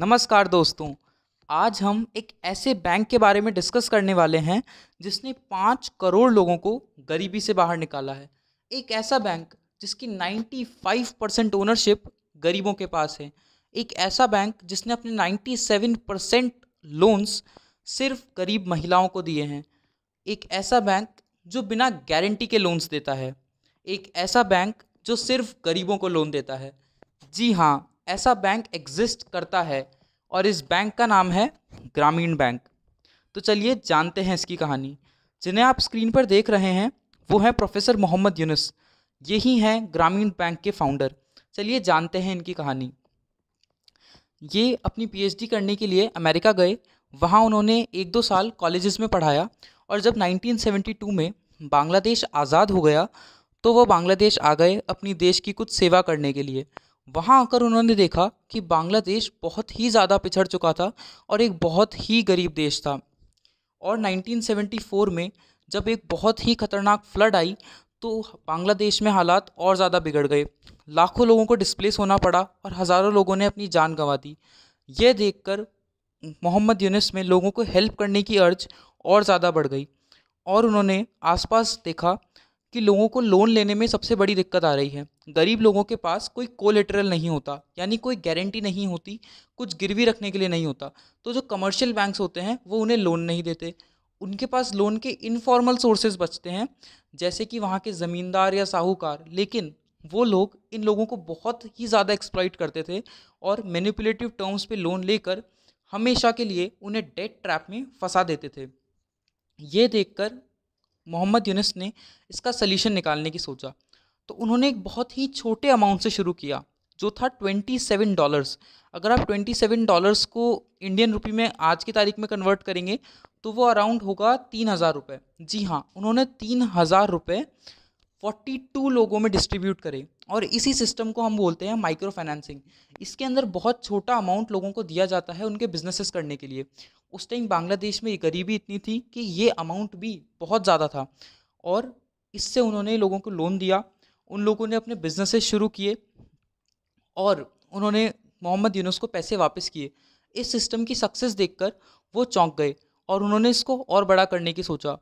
नमस्कार दोस्तों आज हम एक ऐसे बैंक के बारे में डिस्कस करने वाले हैं जिसने पाँच करोड़ लोगों को गरीबी से बाहर निकाला है एक ऐसा बैंक जिसकी 95 परसेंट ओनरशिप गरीबों के पास है एक ऐसा बैंक जिसने अपने 97 परसेंट लोन्स सिर्फ गरीब महिलाओं को दिए हैं एक ऐसा बैंक जो बिना गारंटी के लोन्स देता है एक ऐसा बैंक जो सिर्फ गरीबों को लोन देता है जी हाँ ऐसा बैंक एग्जिस्ट करता है और इस बैंक का नाम है ग्रामीण बैंक तो चलिए जानते हैं इसकी कहानी जिन्हें आप स्क्रीन पर देख रहे हैं वो हैं प्रोफेसर मोहम्मद यूनुस यही हैं ग्रामीण बैंक के फाउंडर चलिए जानते हैं इनकी कहानी ये अपनी पीएचडी करने के लिए अमेरिका गए वहाँ उन्होंने एक दो साल कॉलेजेस में पढ़ाया और जब 1972 में बांग्लादेश आज़ाद हो गया तो वह बांग्लादेश आ गए अपनी देश की कुछ सेवा करने के लिए वहाँ आकर उन्होंने देखा कि बांग्लादेश बहुत ही ज़्यादा पिछड़ चुका था और एक बहुत ही गरीब देश था और 1974 में जब एक बहुत ही खतरनाक फ्लड आई तो बांग्लादेश में हालात और ज़्यादा बिगड़ गए लाखों लोगों को डिस्प्लेस होना पड़ा और हज़ारों लोगों ने अपनी जान गंवा दी यह देखकर मोहम्मद यूनिस में लोगों को हेल्प करने की अर्ज और ज़्यादा बढ़ गई और उन्होंने आसपास देखा कि लोगों को लोन लेने में सबसे बड़ी दिक्कत आ रही है गरीब लोगों के पास कोई कोलेटरल नहीं होता यानी कोई गारंटी नहीं होती कुछ गिरवी रखने के लिए नहीं होता तो जो कमर्शियल बैंक्स होते हैं वो उन्हें लोन नहीं देते उनके पास लोन के इनफॉर्मल सोर्सेज बचते हैं जैसे कि वहाँ के ज़मींदार या साहूकार लेकिन वो लोग इन लोगों को बहुत ही ज़्यादा एक्सप्लॉइट करते थे और मैनिपुलेटिव टर्म्स पे लोन लेकर हमेशा के लिए उन्हें डेट ट्रैप में फंसा देते थे ये देखकर मोहम्मद यूनिस ने इसका सल्यूशन निकालने की सोचा तो उन्होंने एक बहुत ही छोटे अमाउंट से शुरू किया जो था ट्वेंटी सेवन डॉलर्स अगर आप ट्वेंटी सेवन डॉलर्स को इंडियन रुपी में आज की तारीख में कन्वर्ट करेंगे तो वो अराउंड होगा तीन हज़ार रुपये जी हाँ उन्होंने तीन हज़ार रुपये फोर्टी टू लोगों में डिस्ट्रीब्यूट करे और इसी सिस्टम को हम बोलते हैं माइक्रो फाइनेंसिंग इसके अंदर बहुत छोटा अमाउंट लोगों को दिया जाता है उनके बिजनेसेस करने के लिए उस टाइम बांग्लादेश में गरीबी इतनी थी कि ये अमाउंट भी बहुत ज़्यादा था और इससे उन्होंने लोगों को लोन दिया उन लोगों ने अपने बिजनेसेस शुरू किए और उन्होंने मोहम्मद यूनुस को पैसे वापस किए इस सिस्टम की सक्सेस देखकर वो चौंक गए और उन्होंने इसको और बड़ा करने की सोचा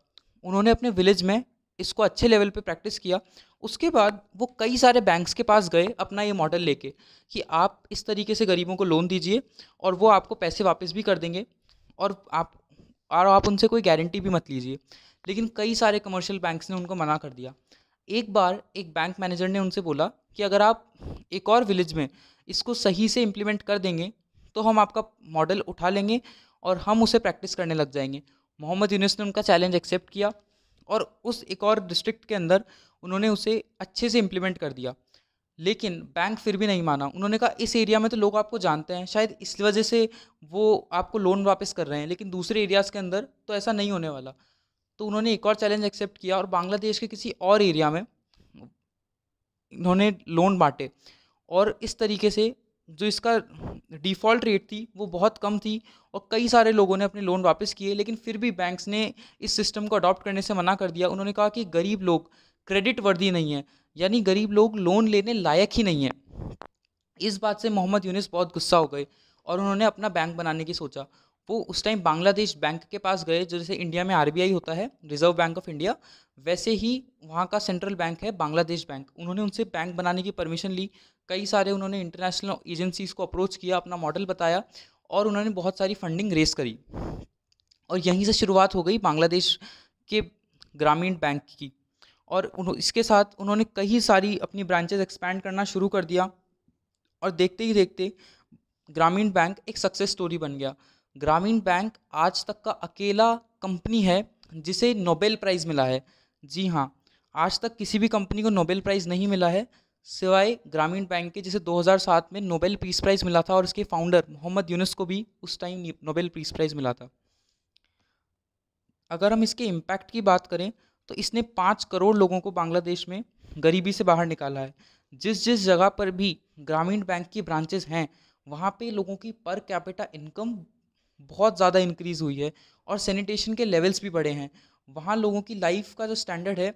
उन्होंने अपने विलेज में इसको अच्छे लेवल पे प्रैक्टिस किया उसके बाद वो कई सारे बैंक्स के पास गए अपना ये मॉडल लेके कि आप इस तरीके से गरीबों को लोन दीजिए और वो आपको पैसे वापस भी कर देंगे और आप और आप उनसे कोई गारंटी भी मत लीजिए लेकिन कई सारे कमर्शियल बैंक्स ने उनको मना कर दिया एक बार एक बैंक मैनेजर ने उनसे बोला कि अगर आप एक और विलेज में इसको सही से इम्प्लीमेंट कर देंगे तो हम आपका मॉडल उठा लेंगे और हम उसे प्रैक्टिस करने लग जाएंगे मोहम्मद यूनिस ने उनका चैलेंज एक्सेप्ट किया और उस एक और डिस्ट्रिक्ट के अंदर उन्होंने उसे अच्छे से इम्प्लीमेंट कर दिया लेकिन बैंक फिर भी नहीं माना उन्होंने कहा इस एरिया में तो लोग आपको जानते हैं शायद इस वजह से वो आपको लोन वापस कर रहे हैं लेकिन दूसरे एरियाज़ के अंदर तो ऐसा नहीं होने वाला तो उन्होंने एक और चैलेंज एक्सेप्ट किया और बांग्लादेश के किसी और एरिया में इन्होंने लोन बांटे और इस तरीके से जो इसका डिफ़ॉल्ट रेट थी वो बहुत कम थी और कई सारे लोगों ने अपने लोन वापस किए लेकिन फिर भी बैंक्स ने इस सिस्टम को अडॉप्ट करने से मना कर दिया उन्होंने कहा कि गरीब लोग क्रेडिट वर्दी नहीं है यानी गरीब लोग लोन लेने लायक ही नहीं है इस बात से मोहम्मद यूनिस बहुत गुस्सा हो गए और उन्होंने अपना बैंक बनाने की सोचा वो उस टाइम बांग्लादेश बैंक के पास गए जो जैसे इंडिया में आर होता है रिजर्व बैंक ऑफ इंडिया वैसे ही वहाँ का सेंट्रल बैंक है बांग्लादेश बैंक उन्होंने उनसे बैंक बनाने की परमिशन ली कई सारे उन्होंने इंटरनेशनल एजेंसीज़ को अप्रोच किया अपना मॉडल बताया और उन्होंने बहुत सारी फंडिंग रेस करी और यहीं से शुरुआत हो गई बांग्लादेश के ग्रामीण बैंक की और इसके साथ उन्होंने कई सारी अपनी ब्रांचेज एक्सपैंड करना शुरू कर दिया और देखते ही देखते ग्रामीण बैंक एक सक्सेस स्टोरी बन गया ग्रामीण बैंक आज तक का अकेला कंपनी है जिसे नोबेल प्राइज़ मिला है जी हाँ आज तक किसी भी कंपनी को नोबेल प्राइज़ नहीं मिला है सिवाय ग्रामीण बैंक के जिसे 2007 में नोबेल पीस प्राइज़ मिला था और इसके फाउंडर मोहम्मद यूनुस को भी उस टाइम नोबेल पीस प्राइज़ मिला था अगर हम इसके इम्पैक्ट की बात करें तो इसने पाँच करोड़ लोगों को बांग्लादेश में गरीबी से बाहर निकाला है जिस जिस जगह पर भी ग्रामीण बैंक की ब्रांचेस हैं वहाँ पे लोगों की पर कैपिटा इनकम बहुत ज़्यादा इंक्रीज़ हुई है और सैनिटेशन के लेवल्स भी बढ़े हैं वहाँ लोगों की लाइफ का जो स्टैंडर्ड है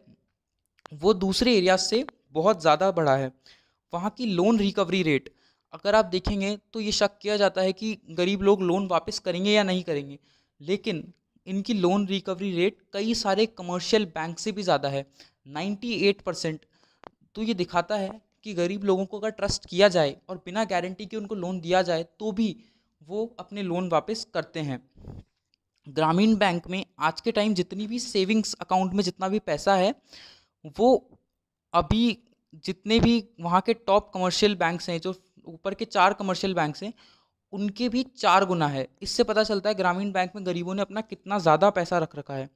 वो दूसरे एरियाज से बहुत ज़्यादा बढ़ा है वहाँ की लोन रिकवरी रेट अगर आप देखेंगे तो ये शक किया जाता है कि गरीब लोग लोन वापस करेंगे या नहीं करेंगे लेकिन इनकी लोन रिकवरी रेट कई सारे कमर्शियल बैंक से भी ज़्यादा है 98 परसेंट तो ये दिखाता है कि गरीब लोगों को अगर ट्रस्ट किया जाए और बिना गारंटी के उनको लोन दिया जाए तो भी वो अपने लोन वापस करते हैं ग्रामीण बैंक में आज के टाइम जितनी भी सेविंग्स अकाउंट में जितना भी पैसा है वो अभी जितने भी वहाँ के टॉप कमर्शियल बैंक्स हैं जो ऊपर के चार कमर्शियल बैंक्स हैं उनके भी चार गुना है इससे पता चलता है ग्रामीण बैंक में गरीबों ने अपना कितना ज़्यादा पैसा रख रखा है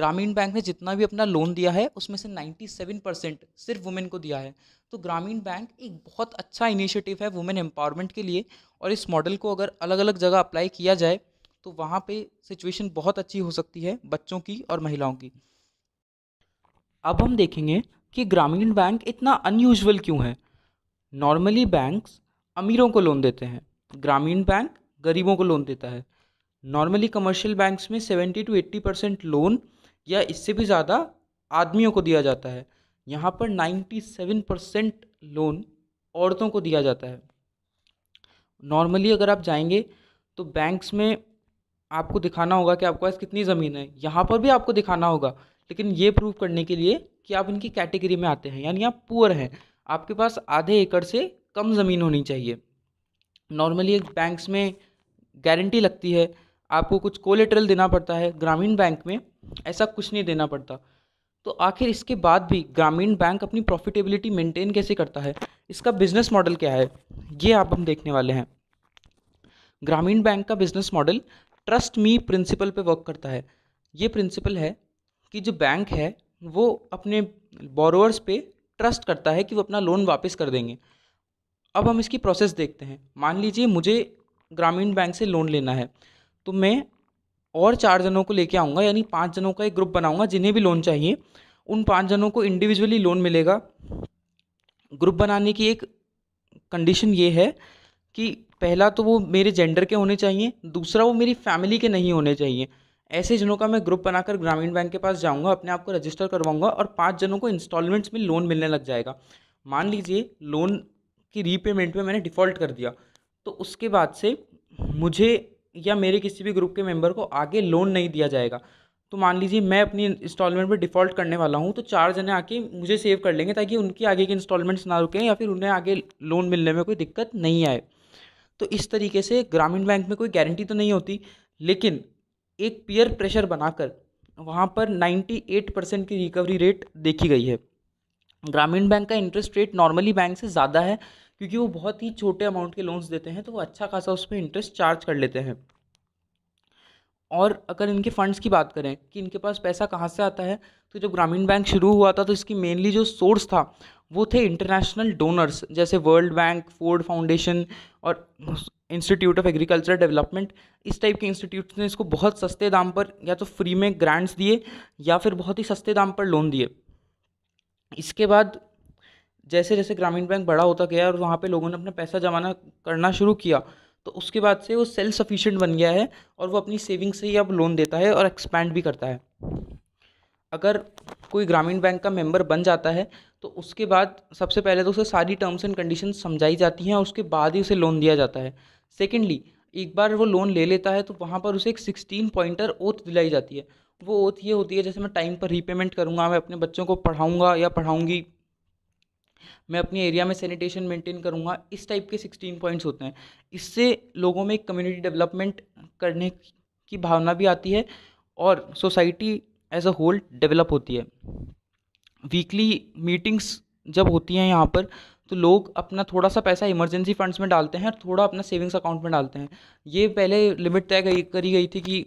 ग्रामीण बैंक ने जितना भी अपना लोन दिया है उसमें से 97 परसेंट सिर्फ वुमेन को दिया है तो ग्रामीण बैंक एक बहुत अच्छा इनिशिएटिव है वुमेन एम्पावरमेंट के लिए और इस मॉडल को अगर अलग अलग जगह अप्लाई किया जाए तो वहाँ पर सिचुएशन बहुत अच्छी हो सकती है बच्चों की और महिलाओं की अब हम देखेंगे कि ग्रामीण बैंक इतना अनयूजल क्यों है नॉर्मली बैंक्स अमीरों को लोन देते हैं ग्रामीण बैंक गरीबों को लोन देता है नॉर्मली कमर्शियल बैंक्स में seventy to eighty percent loan या इससे भी ज़्यादा आदमियों को दिया जाता है यहाँ पर नाइन्टी सेवन परसेंट लोन औरतों को दिया जाता है नॉर्मली अगर आप जाएंगे तो बैंक्स में आपको दिखाना होगा कि आपके पास कितनी ज़मीन है यहाँ पर भी आपको दिखाना होगा लेकिन ये प्रूव करने के लिए कि आप इनकी कैटेगरी में आते हैं यानी आप पुअर हैं आपके पास आधे एकड़ से कम ज़मीन होनी चाहिए नॉर्मली बैंक्स में गारंटी लगती है आपको कुछ कोलेट्रल देना पड़ता है ग्रामीण बैंक में ऐसा कुछ नहीं देना पड़ता तो आखिर इसके बाद भी ग्रामीण बैंक अपनी प्रॉफिटेबिलिटी मेंटेन कैसे करता है इसका बिजनेस मॉडल क्या है ये आप हम देखने वाले हैं ग्रामीण बैंक का business model trust me principle पे वर्क करता है ये प्रिंसिपल है कि जो बैंक है वो अपने बोरोअर्स पे ट्रस्ट करता है कि वो अपना लोन वापस कर देंगे अब हम इसकी प्रोसेस देखते हैं मान लीजिए मुझे ग्रामीण बैंक से लोन लेना है तो मैं और चार जनों को लेके आऊँगा यानी पाँच जनों का एक ग्रुप बनाऊँगा जिन्हें भी लोन चाहिए उन पाँच जनों को इंडिविजुअली लोन मिलेगा ग्रुप बनाने की एक कंडीशन ये है कि पहला तो वो मेरे जेंडर के होने चाहिए दूसरा वो मेरी फैमिली के नहीं होने चाहिए ऐसे जनों का मैं ग्रुप बनाकर ग्रामीण बैंक के पास जाऊंगा अपने आप को रजिस्टर करवाऊंगा और पांच जनों को इंस्टॉलमेंट्स में लोन मिलने लग जाएगा मान लीजिए लोन कि रीपेमेंट में मैंने डिफ़ॉल्ट कर दिया तो उसके बाद से मुझे या मेरे किसी भी ग्रुप के मेंबर को आगे लोन नहीं दिया जाएगा तो मान लीजिए मैं अपनी इंस्टॉलमेंट में डिफ़ॉल्ट करने वाला हूँ तो चार जने आके मुझे सेव कर लेंगे ताकि उनकी आगे की इंस्टॉलमेंट्स ना रुकें या फिर उन्हें आगे लोन मिलने में कोई दिक्कत नहीं आए तो इस तरीके से ग्रामीण बैंक में कोई गारंटी तो नहीं होती लेकिन एक पीयर प्रेशर बनाकर वहाँ पर 98 परसेंट की रिकवरी रेट देखी गई है ग्रामीण बैंक का इंटरेस्ट रेट नॉर्मली बैंक से ज़्यादा है क्योंकि वो बहुत ही छोटे अमाउंट के लोन्स देते हैं तो वो अच्छा खासा उस पर इंटरेस्ट चार्ज कर लेते हैं और अगर इनके फंड्स की बात करें कि इनके पास पैसा कहाँ से आता है तो जब ग्रामीण बैंक शुरू हुआ था तो इसकी मेनली जो सोर्स था वो थे इंटरनेशनल डोनर्स जैसे वर्ल्ड बैंक फोर्ड फाउंडेशन और इंस्टीट्यूट ऑफ एग्रीकल्चर डेवलपमेंट इस टाइप के इंस्टीट्यूट्स ने इसको बहुत सस्ते दाम पर या तो फ्री में ग्रांट्स दिए या फिर बहुत ही सस्ते दाम पर लोन दिए इसके बाद जैसे जैसे ग्रामीण बैंक बड़ा होता गया और वहाँ पे लोगों ने अपना पैसा जमाना करना शुरू किया तो उसके बाद से वो सेल्फ सफिशेंट बन गया है और वो अपनी सेविंग से ही अब लोन देता है और एक्सपैंड भी करता है अगर कोई ग्रामीण बैंक का मेंबर बन जाता है तो उसके बाद सबसे पहले तो उसे सारी टर्म्स एंड कंडीशन समझाई जाती हैं और उसके बाद ही उसे लोन दिया जाता है सेकेंडली एक बार वो लोन ले लेता है तो वहाँ पर उसे एक सिक्सटीन पॉइंटर ओथ दिलाई जाती है वो ओथ ये होती है जैसे मैं टाइम पर रीपेमेंट करूँगा मैं अपने बच्चों को पढ़ाऊँगा या पढ़ाऊँगी मैं अपने एरिया में सैनिटेशन मेंटेन करूँगा इस टाइप के सिक्सटीन पॉइंट्स होते हैं इससे लोगों में कम्युनिटी डेवलपमेंट करने की भावना भी आती है और society as a whole develop होती है वीकली मीटिंग्स जब होती हैं यहाँ पर तो लोग अपना थोड़ा सा पैसा इमरजेंसी फंड्स में डालते हैं और थोड़ा अपना सेविंग्स अकाउंट में डालते हैं ये पहले लिमिट तय करी गई थी कि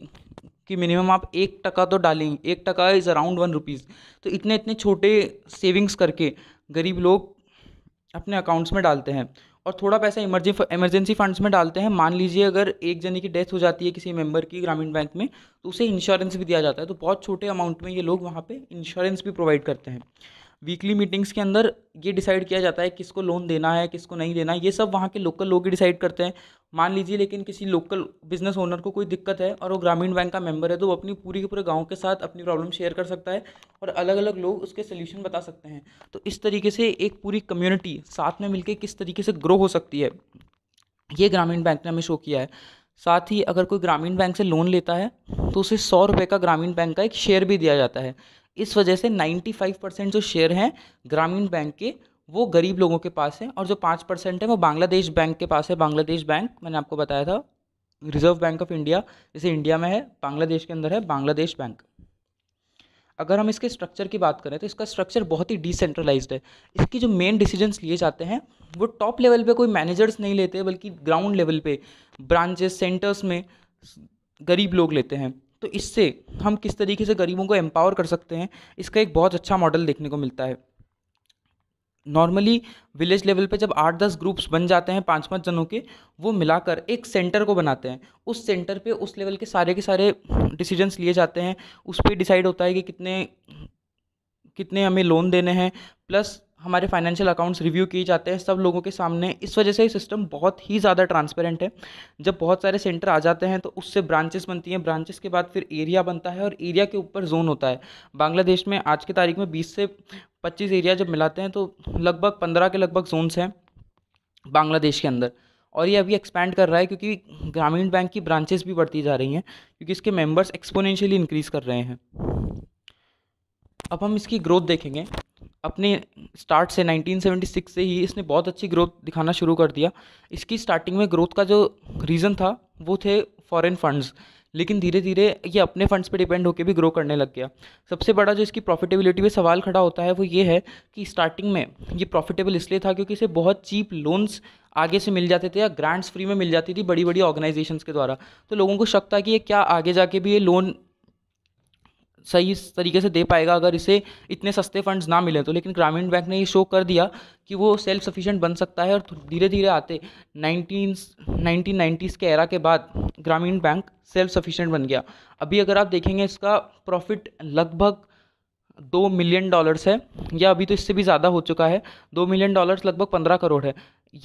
कि मिनिमम आप एक टका तो डालें एक टका इज़ अराउंड वन रुपीज़ तो इतने इतने छोटे सेविंग्स करके गरीब लोग अपने अकाउंट्स में डालते हैं और थोड़ा पैसा इमरजेंसी इमरजेंसी फंड्स में डालते हैं मान लीजिए अगर एक जने की डेथ हो जाती है किसी मेंबर की ग्रामीण बैंक में तो उसे इंश्योरेंस भी दिया जाता है तो बहुत छोटे अमाउंट में ये लोग वहाँ पे इंश्योरेंस भी प्रोवाइड करते हैं वीकली मीटिंग्स के अंदर ये डिसाइड किया जाता है किसको लोन देना है किसको नहीं देना है ये सब वहाँ के लोकल लोग ही डिसाइड करते हैं मान लीजिए लेकिन किसी लोकल बिजनेस ओनर को कोई दिक्कत है और वो ग्रामीण बैंक का मेंबर है तो वो अपनी पूरी के पूरे गांव के साथ अपनी प्रॉब्लम शेयर कर सकता है और अलग अलग लोग उसके सोल्यूशन बता सकते हैं तो इस तरीके से एक पूरी कम्युनिटी साथ में मिलकर किस तरीके से ग्रो हो सकती है ये ग्रामीण बैंक ने हमें शो किया है साथ ही अगर कोई ग्रामीण बैंक से लोन लेता है तो उसे सौ रुपये का ग्रामीण बैंक का एक शेयर भी दिया जाता है इस वजह से 95 परसेंट जो शेयर हैं ग्रामीण बैंक के वो गरीब लोगों के पास हैं और जो पाँच परसेंट है वो बांग्लादेश बैंक के पास है बांग्लादेश बैंक मैंने आपको बताया था रिजर्व बैंक ऑफ इंडिया जैसे इंडिया में है बांग्लादेश के अंदर है बांग्लादेश बैंक अगर हम इसके स्ट्रक्चर की बात करें तो इसका स्ट्रक्चर बहुत ही डिसेंट्रलाइज है इसकी जो मेन डिसीजंस लिए जाते हैं वो टॉप लेवल पे कोई मैनेजर्स नहीं लेते बल्कि ग्राउंड लेवल पे ब्रांचेस सेंटर्स में गरीब लोग लेते हैं तो इससे हम किस तरीके से गरीबों को एम्पावर कर सकते हैं इसका एक बहुत अच्छा मॉडल देखने को मिलता है नॉर्मली विलेज लेवल पे जब आठ दस ग्रुप्स बन जाते हैं पाँच पाँच जनों के वो मिलाकर एक सेंटर को बनाते हैं उस सेंटर पे उस लेवल के सारे के सारे डिसीजंस लिए जाते हैं उस पर डिसाइड होता है कि कितने कितने हमें लोन देने हैं प्लस हमारे फाइनेंशियल अकाउंट्स रिव्यू किए जाते हैं सब लोगों के सामने इस वजह से ये सिस्टम बहुत ही ज़्यादा ट्रांसपेरेंट है जब बहुत सारे सेंटर आ जाते हैं तो उससे ब्रांचेस बनती हैं ब्रांचेस के बाद फिर एरिया बनता है और एरिया के ऊपर जोन होता है बांग्लादेश में आज की तारीख में बीस से पच्चीस एरिया जब मिलाते हैं तो लगभग पंद्रह के लगभग जोन्स हैं बांग्लादेश के अंदर और ये अभी एक्सपैंड कर रहा है क्योंकि ग्रामीण बैंक की ब्रांचेस भी बढ़ती जा रही हैं क्योंकि इसके मेम्बर्स एक्सपोनेंशियली इंक्रीज़ कर रहे हैं अब हम इसकी ग्रोथ देखेंगे अपने स्टार्ट से 1976 से ही इसने बहुत अच्छी ग्रोथ दिखाना शुरू कर दिया इसकी स्टार्टिंग में ग्रोथ का जो रीज़न था वो थे फॉरेन फंड्स लेकिन धीरे धीरे ये अपने फंड्स पे डिपेंड होकर भी ग्रो करने लग गया सबसे बड़ा जो इसकी प्रॉफिटेबिलिटी पे सवाल खड़ा होता है वो ये है कि स्टार्टिंग में ये प्रॉफिटेबल इसलिए था क्योंकि इसे बहुत चीप लोन्स आगे से मिल जाते थे या ग्रांट्स फ्री में मिल जाती थी बड़ी बड़ी ऑर्गेनाइजेशंस के द्वारा तो लोगों को शक था कि ये क्या आगे जाके भी ये लोन सही तरीके से दे पाएगा अगर इसे इतने सस्ते फंड्स ना मिले तो लेकिन ग्रामीण बैंक ने ये शो कर दिया कि वो सेल्फ सफिशिएंट बन सकता है और धीरे धीरे आते नाइनटीन नाइनटीन नाइन्टीज़ के एरा के बाद ग्रामीण बैंक सेल्फ सफिशिएंट बन गया अभी अगर आप देखेंगे इसका प्रॉफिट लगभग दो मिलियन डॉलर्स है या अभी तो इससे भी ज़्यादा हो चुका है दो मिलियन डॉलर्स लगभग पंद्रह करोड़ है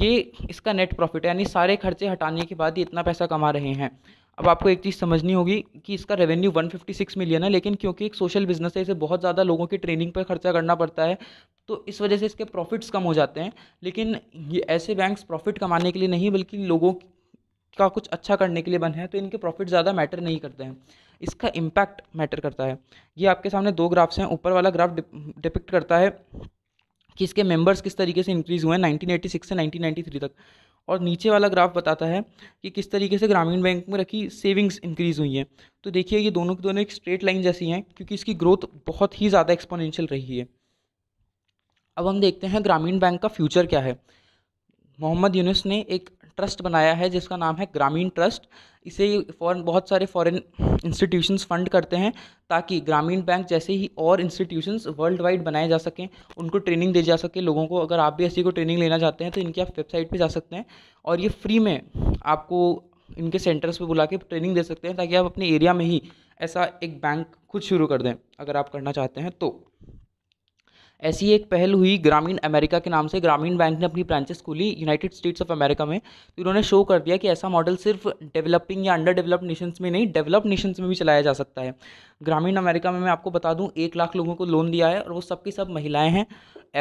ये इसका नेट प्रॉफिट यानी सारे खर्चे हटाने के बाद ही इतना पैसा कमा रहे हैं अब आपको एक चीज़ समझनी होगी कि इसका रेवेन्यू 156 मिलियन है लेकिन क्योंकि एक सोशल बिजनेस है इसे बहुत ज़्यादा लोगों की ट्रेनिंग पर खर्चा करना पड़ता है तो इस वजह से इसके प्रॉफिट्स कम हो जाते हैं लेकिन ये ऐसे बैंक्स प्रॉफिट कमाने के लिए नहीं बल्कि लोगों का कुछ अच्छा करने के लिए बन है तो इनके प्रॉफिट ज़्यादा मैटर नहीं करते हैं इसका इम्पैक्ट मैटर करता है ये आपके सामने दो ग्राफ्स हैं ऊपर वाला ग्राफ डिपिक्ट करता है कि इसके मेंबर्स किस तरीके से इंक्रीज़ हुए हैं 1986 से 1993 तक और नीचे वाला ग्राफ बताता है कि किस तरीके से ग्रामीण बैंक में रखी सेविंग्स इंक्रीज़ हुई हैं तो देखिए ये दोनों की दोनों एक स्ट्रेट लाइन जैसी हैं क्योंकि इसकी ग्रोथ बहुत ही ज़्यादा एक्सपोनेंशियल रही है अब हम देखते हैं ग्रामीण बैंक का फ्यूचर क्या है मोहम्मद यूनुस ने एक ट्रस्ट बनाया है जिसका नाम है ग्रामीण ट्रस्ट इसे फॉरन बहुत सारे फॉरेन इंस्टीट्यूशंस फंड करते हैं ताकि ग्रामीण बैंक जैसे ही और इंस्टीट्यूशंस वर्ल्ड वाइड बनाए जा सकें उनको ट्रेनिंग दी जा सके लोगों को अगर आप भी ऐसी को ट्रेनिंग लेना चाहते हैं तो इनकी आप वेबसाइट पर जा सकते हैं और ये फ्री में आपको इनके सेंटर्स पर बुला के ट्रेनिंग दे सकते हैं ताकि आप अपने एरिया में ही ऐसा एक बैंक खुद शुरू कर दें अगर आप करना चाहते हैं तो ऐसी एक पहल हुई ग्रामीण अमेरिका के नाम से ग्रामीण बैंक ने अपनी ब्रांचेस खोली यूनाइटेड स्टेट्स ऑफ अमेरिका में तो इन्होंने शो कर दिया कि ऐसा मॉडल सिर्फ डेवलपिंग या अंडर डेवलप्ड नेशंस में नहीं डेवलप्ड नेशंस में भी चलाया जा सकता है ग्रामीण अमेरिका में मैं आपको बता दूँ एक लाख लोगों को लोन दिया है और वो सबकी सब महिलाएँ हैं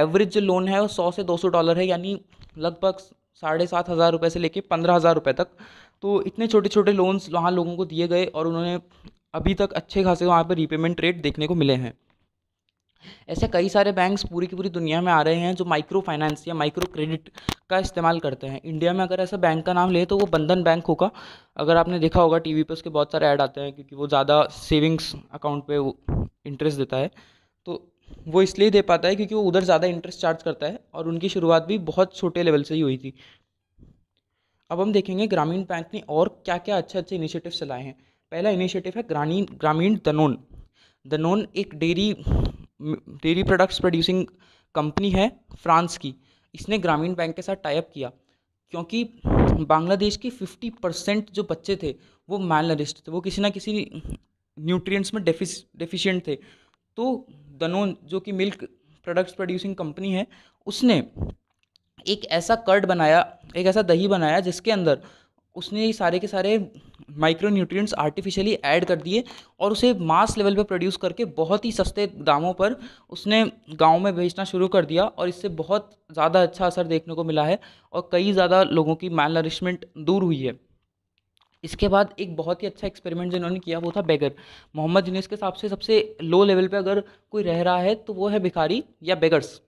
एवरेज जो लोन है वो सौ से दो डॉलर है यानी लगभग साढ़े सात हज़ार रुपये से लेके पंद्रह हज़ार रुपये तक तो इतने छोटे छोटे लोन्स वहाँ लोगों को दिए गए और उन्होंने अभी तक अच्छे खासे वहाँ पर रीपेमेंट रेट देखने को मिले हैं ऐसे कई सारे बैंक्स पूरी की पूरी दुनिया में आ रहे हैं जो माइक्रो फाइनेंस या माइक्रो क्रेडिट का इस्तेमाल करते हैं इंडिया में अगर ऐसा बैंक का नाम ले तो वो बंधन बैंक होगा अगर आपने देखा होगा टीवी पर उसके बहुत सारे ऐड आते हैं क्योंकि वो ज़्यादा सेविंग्स अकाउंट पर इंटरेस्ट देता है तो वो इसलिए दे पाता है क्योंकि वो उधर ज़्यादा इंटरेस्ट चार्ज करता है और उनकी शुरुआत भी बहुत छोटे लेवल से ही हुई थी अब हम देखेंगे ग्रामीण बैंक ने और क्या क्या अच्छे अच्छे इनिशिएटिव्स चलाए हैं पहला इनिशिएटिव है ग्रामीण ग्रामीण दनोन दनोन एक dairy dairy products producing company है फ्रांस की इसने ग्रामीण बैंक के साथ टाइप किया क्योंकि बांग्लादेश के 50 परसेंट जो बच्चे थे वो मैल नरिस्ट थे वो किसी ना किसी न्यूट्रिएंट्स में डेफिस डेफिशिएंट थे तो दनोन जो कि मिल्क प्रोडक्ट्स प्रोड्यूसिंग कंपनी है उसने एक ऐसा कर्ड बनाया एक ऐसा दही बनाया जिसके अंदर उसने ये सारे के सारे माइक्रो न्यूट्रिएंट्स आर्टिफिशियली ऐड कर दिए और उसे मास लेवल पर प्रोड्यूस करके बहुत ही सस्ते दामों पर उसने गांव में बेचना शुरू कर दिया और इससे बहुत ज़्यादा अच्छा असर देखने को मिला है और कई ज़्यादा लोगों की मैल नरिशमेंट दूर हुई है इसके बाद एक बहुत ही अच्छा एक्सपेरिमेंट जो इन्होंने किया वो था बेगर मोहम्मद यूनिस के हिसाब से सबसे लो लेवल पर अगर कोई रह रहा है तो वो है भिखारी या बेगर्स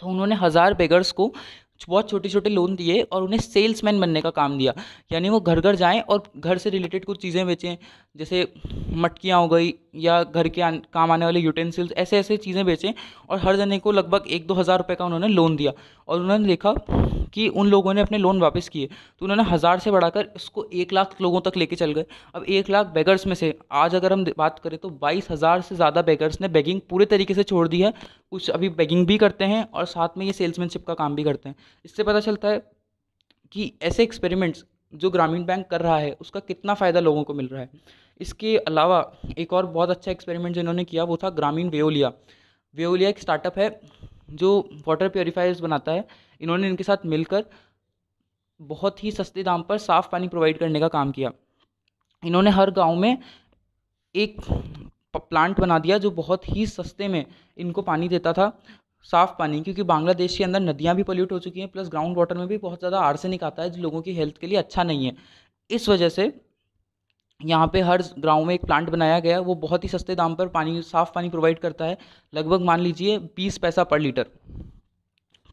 तो उन्होंने हज़ार बेगर्स को बहुत छोटे छोटे लोन दिए और उन्हें सेल्समैन बनने का काम दिया यानी वो घर घर जाएं और घर से रिलेटेड कुछ चीज़ें बेचें जैसे मटकियाँ हो गई या घर के आन, काम आने वाले यूटेंसिल्स ऐसे ऐसे चीज़ें बेचें और हर जने को लगभग एक दो हज़ार रुपये का उन्होंने लोन दिया और उन्होंने देखा कि उन लोगों ने अपने लोन वापस किए तो उन्होंने हज़ार से बढ़ाकर इसको एक लाख लोगों तक लेके चल गए अब एक लाख बैगर्स में से आज अगर हम बात करें तो बाईस हज़ार से ज़्यादा बैगर्स ने बैगिंग पूरे तरीके से छोड़ दी है कुछ अभी बैगिंग भी करते हैं और साथ में ये सेल्समैनशिप का काम भी करते हैं इससे पता चलता है कि ऐसे एक्सपेरिमेंट्स जो ग्रामीण बैंक कर रहा है उसका कितना फ़ायदा लोगों को मिल रहा है इसके अलावा एक और बहुत अच्छा एक्सपेरिमेंट जिन्होंने किया वो था ग्रामीण वेओलिया वेओलिया एक स्टार्टअप है जो वाटर प्योरीफायर्स बनाता है इन्होंने इनके साथ मिलकर बहुत ही सस्ते दाम पर साफ़ पानी प्रोवाइड करने का काम किया इन्होंने हर गांव में एक प्लांट बना दिया जो बहुत ही सस्ते में इनको पानी देता था साफ़ पानी क्योंकि बांग्लादेश के अंदर नदियाँ भी पोल्यूट हो चुकी हैं प्लस ग्राउंड वाटर में भी बहुत ज़्यादा आर्सेनिक आता है जो लोगों की हेल्थ के लिए अच्छा नहीं है इस वजह से यहाँ पे हर गांव में एक प्लांट बनाया गया है वो बहुत ही सस्ते दाम पर पानी साफ़ पानी प्रोवाइड करता है लगभग मान लीजिए बीस पैसा पर लीटर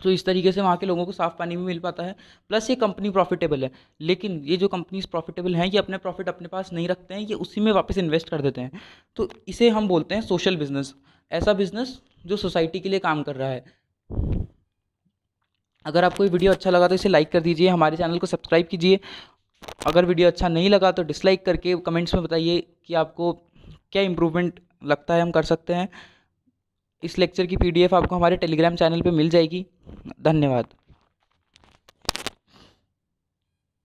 तो इस तरीके से वहाँ के लोगों को साफ़ पानी भी मिल पाता है प्लस ये कंपनी प्रॉफिटेबल है लेकिन ये जो कंपनीज प्रॉफिटेबल हैं ये अपने प्रॉफिट अपने पास नहीं रखते हैं ये उसी में वापस इन्वेस्ट कर देते हैं तो इसे हम बोलते हैं सोशल बिजनेस ऐसा बिजनेस जो सोसाइटी के लिए काम कर रहा है अगर आपको ये वीडियो अच्छा लगा तो इसे लाइक कर दीजिए हमारे चैनल को सब्सक्राइब कीजिए अगर वीडियो अच्छा नहीं लगा तो डिसलाइक करके कमेंट्स में बताइए कि आपको क्या इम्प्रूवमेंट लगता है हम कर सकते हैं इस लेक्चर की पीडीएफ आपको हमारे टेलीग्राम चैनल पे मिल जाएगी धन्यवाद